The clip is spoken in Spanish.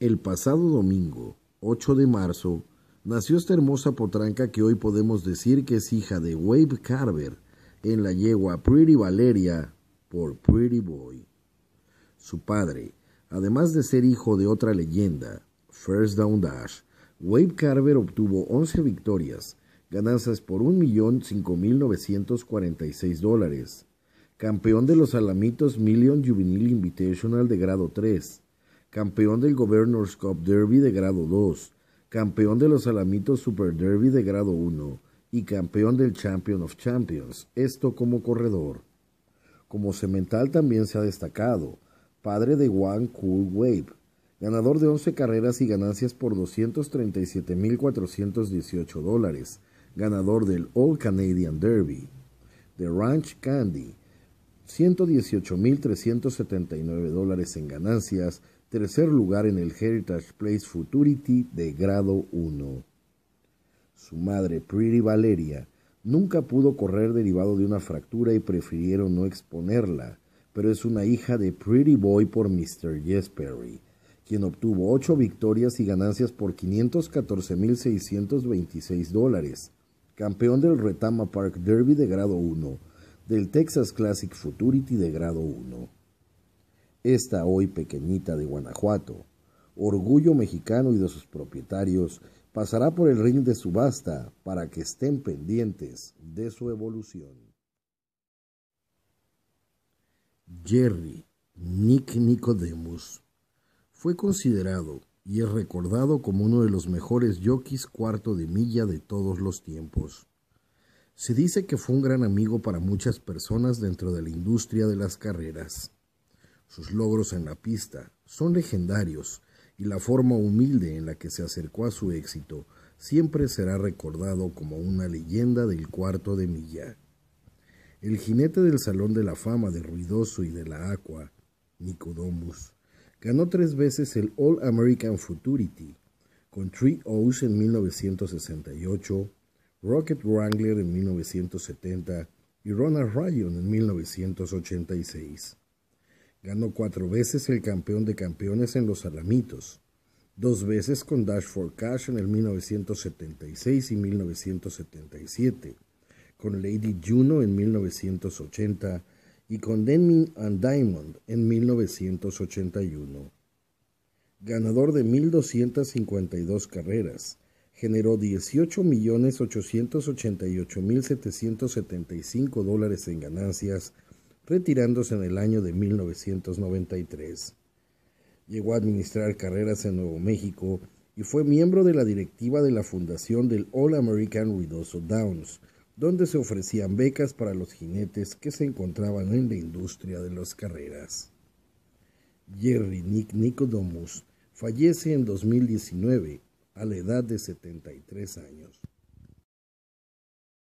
El pasado domingo, 8 de marzo, nació esta hermosa potranca que hoy podemos decir que es hija de Wave Carver en la yegua Pretty Valeria por Pretty Boy. Su padre, además de ser hijo de otra leyenda, First Down Dash, Wave Carver obtuvo 11 victorias, ganancias por seis dólares, campeón de los Alamitos Million Juvenile Invitational de grado 3, campeón del Governor's Cup Derby de grado 2, campeón de los Alamitos Super Derby de grado 1 y campeón del Champion of Champions, esto como corredor. Como semental también se ha destacado, padre de One Cool Wave, ganador de 11 carreras y ganancias por 237.418 dólares, ganador del All Canadian Derby, de Ranch Candy, 118.379 dólares en ganancias tercer lugar en el Heritage Place Futurity de grado 1. Su madre, Pretty Valeria, nunca pudo correr derivado de una fractura y prefirieron no exponerla, pero es una hija de Pretty Boy por Mr. Jesperry, quien obtuvo ocho victorias y ganancias por 514.626 dólares, campeón del Retama Park Derby de grado 1, del Texas Classic Futurity de grado 1 esta hoy pequeñita de Guanajuato, orgullo mexicano y de sus propietarios, pasará por el ring de subasta para que estén pendientes de su evolución. Jerry Nick Nicodemus fue considerado y es recordado como uno de los mejores jockeys cuarto de milla de todos los tiempos. Se dice que fue un gran amigo para muchas personas dentro de la industria de las carreras. Sus logros en la pista son legendarios y la forma humilde en la que se acercó a su éxito siempre será recordado como una leyenda del cuarto de milla. El jinete del Salón de la Fama de Ruidoso y de la Aqua, Nicodomus, ganó tres veces el All American Futurity, con Three O's en 1968, Rocket Wrangler en 1970 y Ronald Ryan en 1986. Ganó cuatro veces el campeón de campeones en los Alamitos, dos veces con Dash for Cash en el 1976 y 1977, con Lady Juno en 1980 y con Denmin and Diamond en 1981. Ganador de 1.252 carreras, generó 18.888.775 dólares en ganancias retirándose en el año de 1993. Llegó a administrar carreras en Nuevo México y fue miembro de la directiva de la fundación del All American Ruidoso Downs, donde se ofrecían becas para los jinetes que se encontraban en la industria de las carreras. Jerry Nick Nicodomus fallece en 2019 a la edad de 73 años.